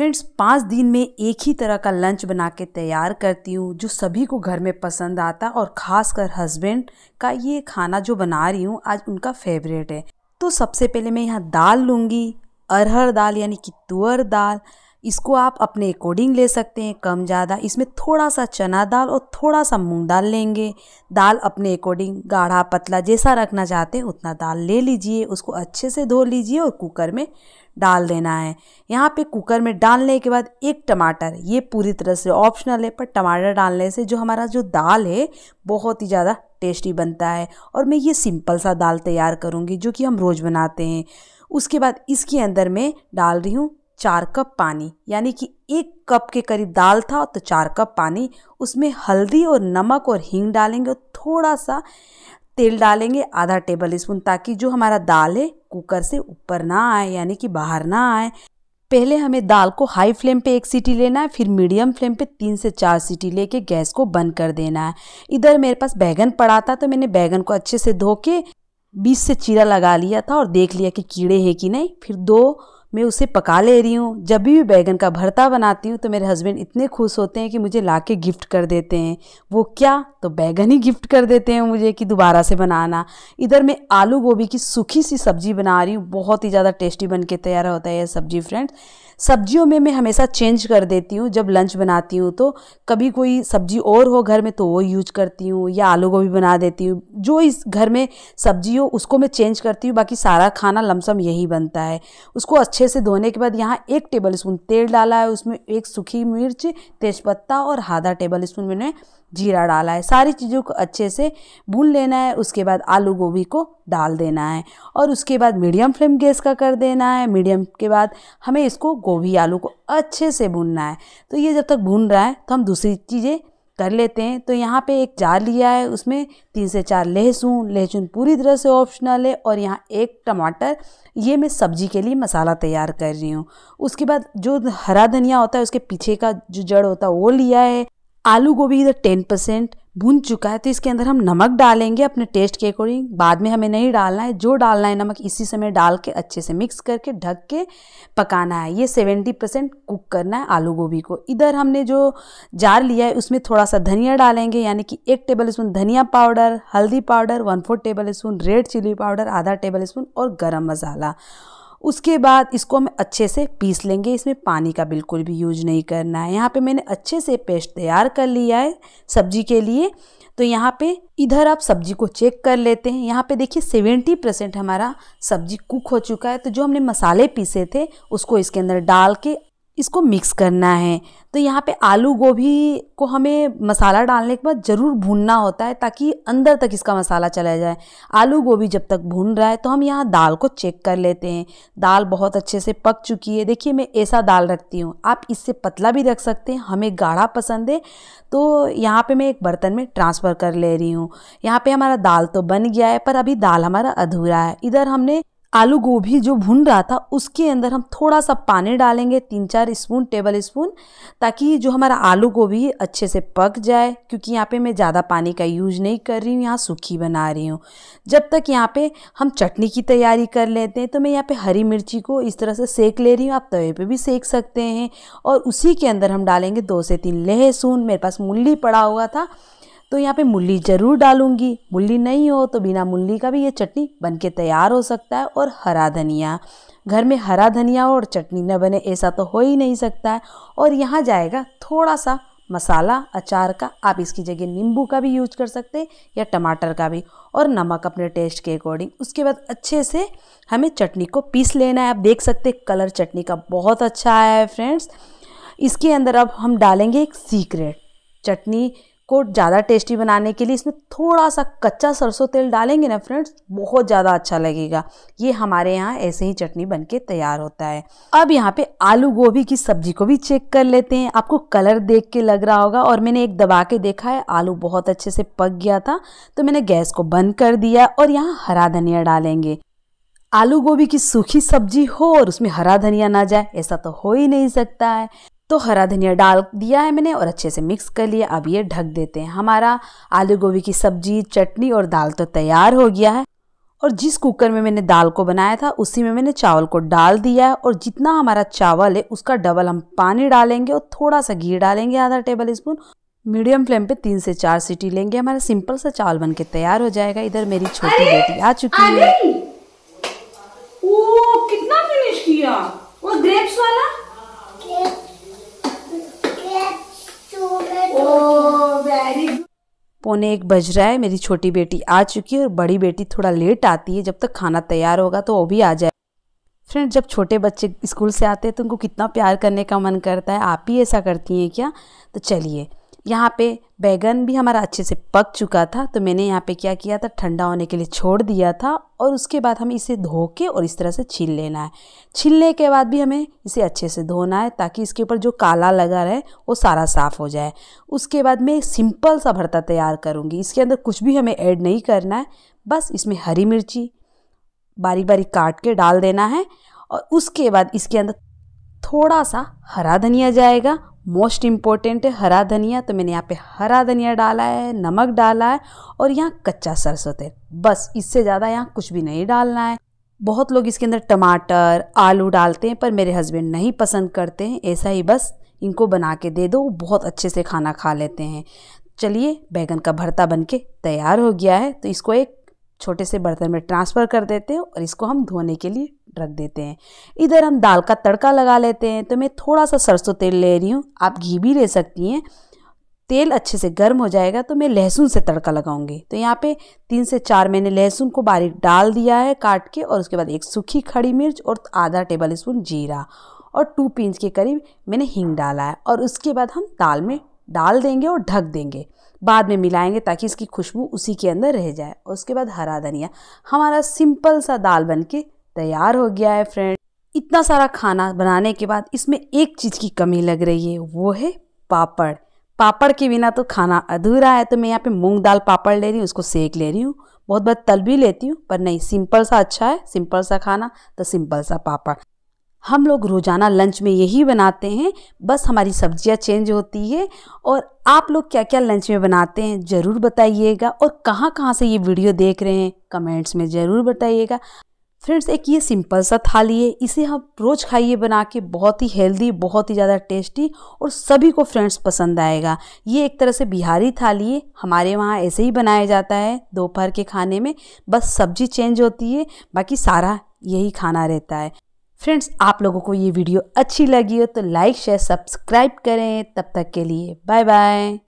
friends पाँच दिन में एक ही तरह का लंच बना के तैयार करती हूँ जो सभी को घर में पसंद आता और ख़ास कर हस्बैंड का ये खाना जो बना रही हूँ आज उनका फेवरेट है तो सबसे पहले मैं यहाँ दाल लूँगी अरहर दाल यानी कि तुअर दाल इसको आप अपने अकॉर्डिंग ले सकते हैं कम ज़्यादा इसमें थोड़ा सा चना दाल और थोड़ा सा मूंग दाल लेंगे दाल अपने अकॉर्डिंग गाढ़ा पतला जैसा रखना चाहते हैं उतना दाल ले लीजिए उसको अच्छे से धो लीजिए और कुकर में डाल देना है यहाँ पे कुकर में डालने के बाद एक टमाटर ये पूरी तरह से ऑप्शनल है पर टमाटर डालने से जो हमारा जो दाल है बहुत ही ज़्यादा टेस्टी बनता है और मैं ये सिंपल सा दाल तैयार करूँगी जो कि हम रोज़ बनाते हैं उसके बाद इसके अंदर मैं डाल रही हूँ चार कप पानी यानी कि एक कप के करीब दाल था तो चार कप पानी उसमें हल्दी और नमक और हींग डालेंगे और थोड़ा सा तेल डालेंगे आधा टेबल स्पून ताकि जो हमारा दाल है कुकर से ऊपर ना आए यानी कि बाहर ना आए पहले हमें दाल को हाई फ्लेम पे एक सीटी लेना है फिर मीडियम फ्लेम पे तीन से चार सीटी लेके गैस को बंद कर देना है इधर मेरे पास बैगन पड़ा था तो मैंने बैगन को अच्छे से धो के बीच से चीरा लगा लिया था और देख लिया कि कीड़े हैं कि नहीं फिर दो मैं उसे पका ले रही हूँ जब भी मैं बैगन का भरता बनाती हूँ तो मेरे हस्बैंड इतने खुश होते हैं कि मुझे ला के गिफ्ट कर देते हैं वो क्या तो बैगन ही गिफ्ट कर देते हैं मुझे कि दोबारा से बनाना इधर मैं आलू गोभी की सूखी सी सब्ज़ी बना रही हूँ बहुत ही ज़्यादा टेस्टी बन के तैयार होता है यह सब्ज़ी फ्रेंड्स सब्जियों में मैं हमेशा चेंज कर देती हूँ जब लंच बनाती हूँ तो कभी कोई सब्जी और हो घर में तो वो यूज करती हूँ या आलू गोभी बना देती हूँ जो इस घर में सब्जी हो उसको मैं चेंज करती हूँ बाकी सारा खाना लमसम यही बनता है उसको अच्छे अच्छे से धोने के बाद यहाँ एक टेबल स्पून तेल डाला है उसमें एक सूखी मिर्च तेज़पत्ता और आधा टेबल स्पून मैंने जीरा डाला है सारी चीज़ों को अच्छे से भून लेना है उसके बाद आलू गोभी को डाल देना है और उसके बाद मीडियम फ्लेम गैस का कर देना है मीडियम के बाद हमें इसको गोभी आलू को अच्छे से भूनना है तो ये जब तक भून रहा है तो हम दूसरी चीज़ें कर लेते हैं तो यहाँ पे एक जार लिया है उसमें तीन से चार लहसुन लहसुन पूरी तरह से ऑप्शनल है और यहाँ एक टमाटर ये मैं सब्जी के लिए मसाला तैयार कर रही हूँ उसके बाद जो हरा धनिया होता है उसके पीछे का जो जड़ होता है वो लिया है आलू गोभी इधर टेन परसेंट भून चुका है तो इसके अंदर हम नमक डालेंगे अपने टेस्ट के अकॉर्डिंग बाद में हमें नहीं डालना है जो डालना है नमक इसी समय डाल के अच्छे से मिक्स करके ढक के पकाना है ये सेवेंटी परसेंट कुक करना है आलू गोभी को इधर हमने जो जार लिया है उसमें थोड़ा सा धनिया डालेंगे यानी कि एक टेबल स्पून धनिया पाउडर हल्दी powder one four tablespoon red chili powder आधा टेबल स्पून और गर्म मसाला उसके बाद इसको हम अच्छे से पीस लेंगे इसमें पानी का बिल्कुल भी यूज नहीं करना है यहाँ पे मैंने अच्छे से पेस्ट तैयार कर लिया है सब्जी के लिए तो यहाँ पे इधर आप सब्जी को चेक कर लेते हैं यहाँ पे देखिए सेवेंटी परसेंट हमारा सब्जी कुक हो चुका है तो जो हमने मसाले पीसे थे उसको इसके अंदर डाल के इसको मिक्स करना है तो यहाँ पे आलू गोभी को हमें मसाला डालने के बाद ज़रूर भूनना होता है ताकि अंदर तक इसका मसाला चला जाए आलू गोभी जब तक भून रहा है तो हम यहाँ दाल को चेक कर लेते हैं दाल बहुत अच्छे से पक चुकी है देखिए मैं ऐसा दाल रखती हूँ आप इससे पतला भी रख सकते हैं हमें गाढ़ा पसंद है तो यहाँ पर मैं एक बर्तन में ट्रांसफ़र कर ले रही हूँ यहाँ पर हमारा दाल तो बन गया है पर अभी दाल हमारा अधूरा है इधर हमने आलू गोभी जो भुन रहा था उसके अंदर हम थोड़ा सा पानी डालेंगे तीन चार स्पून टेबल स्पून ताकि जो हमारा आलू गोभी अच्छे से पक जाए क्योंकि यहाँ पे मैं ज़्यादा पानी का यूज नहीं कर रही हूँ यहाँ सूखी बना रही हूँ जब तक यहाँ पे हम चटनी की तैयारी कर लेते हैं तो मैं यहाँ पे हरी मिर्ची को इस तरह से सेक ले रही हूँ आप तवे पर भी सेक सकते हैं और उसी के अंदर हम डालेंगे दो से तीन लहसुन मेरे पास मूली पड़ा हुआ था तो यहाँ पे मूली ज़रूर डालूंगी मूली नहीं हो तो बिना मूली का भी ये चटनी बन के तैयार हो सकता है और हरा धनिया घर में हरा धनिया और चटनी न बने ऐसा तो हो ही नहीं सकता है और यहाँ जाएगा थोड़ा सा मसाला अचार का आप इसकी जगह नींबू का भी यूज कर सकते हैं या टमाटर का भी और नमक अपने टेस्ट के अकॉर्डिंग उसके बाद अच्छे से हमें चटनी को पीस लेना है आप देख सकते कलर चटनी का बहुत अच्छा आया है फ्रेंड्स इसके अंदर अब हम डालेंगे एक सीक्रेट चटनी को ज़्यादा टेस्टी बनाने के लिए इसमें थोड़ा सा कच्चा सरसों तेल डालेंगे ना फ्रेंड्स बहुत ज़्यादा अच्छा लगेगा ये हमारे यहाँ ऐसे ही चटनी बन के तैयार होता है अब यहाँ पे आलू गोभी की सब्जी को भी चेक कर लेते हैं आपको कलर देख के लग रहा होगा और मैंने एक दबा के देखा है आलू बहुत अच्छे से पक गया था तो मैंने गैस को बंद कर दिया और यहाँ हरा धनिया डालेंगे आलू गोभी की सूखी सब्जी हो और उसमें हरा धनिया ना जाए ऐसा तो हो ही नहीं सकता है तो हरा धनिया डाल दिया है मैंने और अच्छे से मिक्स कर लिया अब ये ढक देते हैं हमारा आलू गोभी की सब्जी चटनी और दाल तो तैयार हो गया है और जिस कुकर में मैंने दाल को बनाया था उसी में मैंने चावल को डाल दिया है और जितना हमारा चावल है उसका डबल हम पानी डालेंगे और थोड़ा सा घी डालेंगे आधा टेबल स्पून मीडियम फ्लेम पे तीन से चार सीटी लेंगे हमारा सिंपल सा चावल बन के तैयार हो जाएगा इधर मेरी छोटी बेटी आ चुकी है पौने एक बज रहा है मेरी छोटी बेटी आ चुकी है और बड़ी बेटी थोड़ा लेट आती है जब तक खाना तैयार होगा तो वो भी आ जाए फ्रेंड जब छोटे बच्चे स्कूल से आते हैं तो उनको कितना प्यार करने का मन करता है आप ही ऐसा करती हैं क्या तो चलिए यहाँ पे बैगन भी हमारा अच्छे से पक चुका था तो मैंने यहाँ पे क्या किया था ठंडा होने के लिए छोड़ दिया था और उसके बाद हमें इसे धो के और इस तरह से छील लेना है छीलने के बाद भी हमें इसे अच्छे से धोना है ताकि इसके ऊपर जो काला लगा रहे वो सारा साफ़ हो जाए उसके बाद मैं सिंपल सा भरता तैयार करूँगी इसके अंदर कुछ भी हमें ऐड नहीं करना है बस इसमें हरी मिर्ची बारी बारी काट के डाल देना है और उसके बाद इसके अंदर थोड़ा सा हरा धनिया जाएगा मोस्ट इम्पॉर्टेंट है हरा धनिया तो मैंने यहाँ पे हरा धनिया डाला है नमक डाला है और यहाँ कच्चा सरसों तेल बस इससे ज़्यादा यहाँ कुछ भी नहीं डालना है बहुत लोग इसके अंदर टमाटर आलू डालते हैं पर मेरे हस्बैंड नहीं पसंद करते हैं ऐसा ही बस इनको बना के दे दो बहुत अच्छे से खाना खा लेते हैं चलिए बैगन का भरता बन के तैयार हो गया है तो इसको एक छोटे से बर्तन में ट्रांसफ़र कर देते हैं और इसको हम धोने के लिए रख देते हैं इधर हम दाल का तड़का लगा लेते हैं तो मैं थोड़ा सा सरसों तेल ले रही हूँ आप घी भी ले सकती हैं तेल अच्छे से गर्म हो जाएगा तो मैं लहसुन से तड़का लगाऊंगी तो यहाँ पे तीन से चार मैंने लहसुन को बारीक डाल दिया है काट के और उसके बाद एक सूखी खड़ी मिर्च और आधा टेबल स्पून जीरा और टू पिंच के करीब मैंने हींग डाला है और उसके बाद हम दाल में डाल देंगे और ढक देंगे बाद में मिलाएंगे ताकि इसकी खुशबू उसी के अंदर रह जाए और उसके बाद हरा धनिया हमारा सिंपल सा दाल बन के तैयार हो गया है फ्रेंड इतना सारा खाना बनाने के बाद इसमें एक चीज़ की कमी लग रही है वो है पापड़ पापड़ के बिना तो खाना अधूरा है तो मैं यहाँ पे मूंग दाल पापड़ ले रही हूँ उसको सेक ले रही हूँ बहुत बहुत तल भी लेती हूँ पर नहीं सिंपल सा अच्छा है सिंपल सा खाना तो सिंपल सा पापड़ हम लोग रोज़ाना लंच में यही बनाते हैं बस हमारी सब्जियाँ चेंज होती है और आप लोग क्या क्या लंच में बनाते हैं ज़रूर बताइएगा और कहाँ कहाँ से ये वीडियो देख रहे हैं कमेंट्स में ज़रूर बताइएगा फ्रेंड्स एक ये सिंपल सा थाली है इसे हम रोज़ खाइए बना के बहुत ही हेल्दी बहुत ही ज़्यादा टेस्टी और सभी को फ्रेंड्स पसंद आएगा ये एक तरह से बिहारी थाली है हमारे वहाँ ऐसे ही बनाया जाता है दोपहर के खाने में बस सब्जी चेंज होती है बाकी सारा यही खाना रहता है फ्रेंड्स आप लोगों को ये वीडियो अच्छी लगी हो तो लाइक शेयर सब्सक्राइब करें तब तक के लिए बाय बाय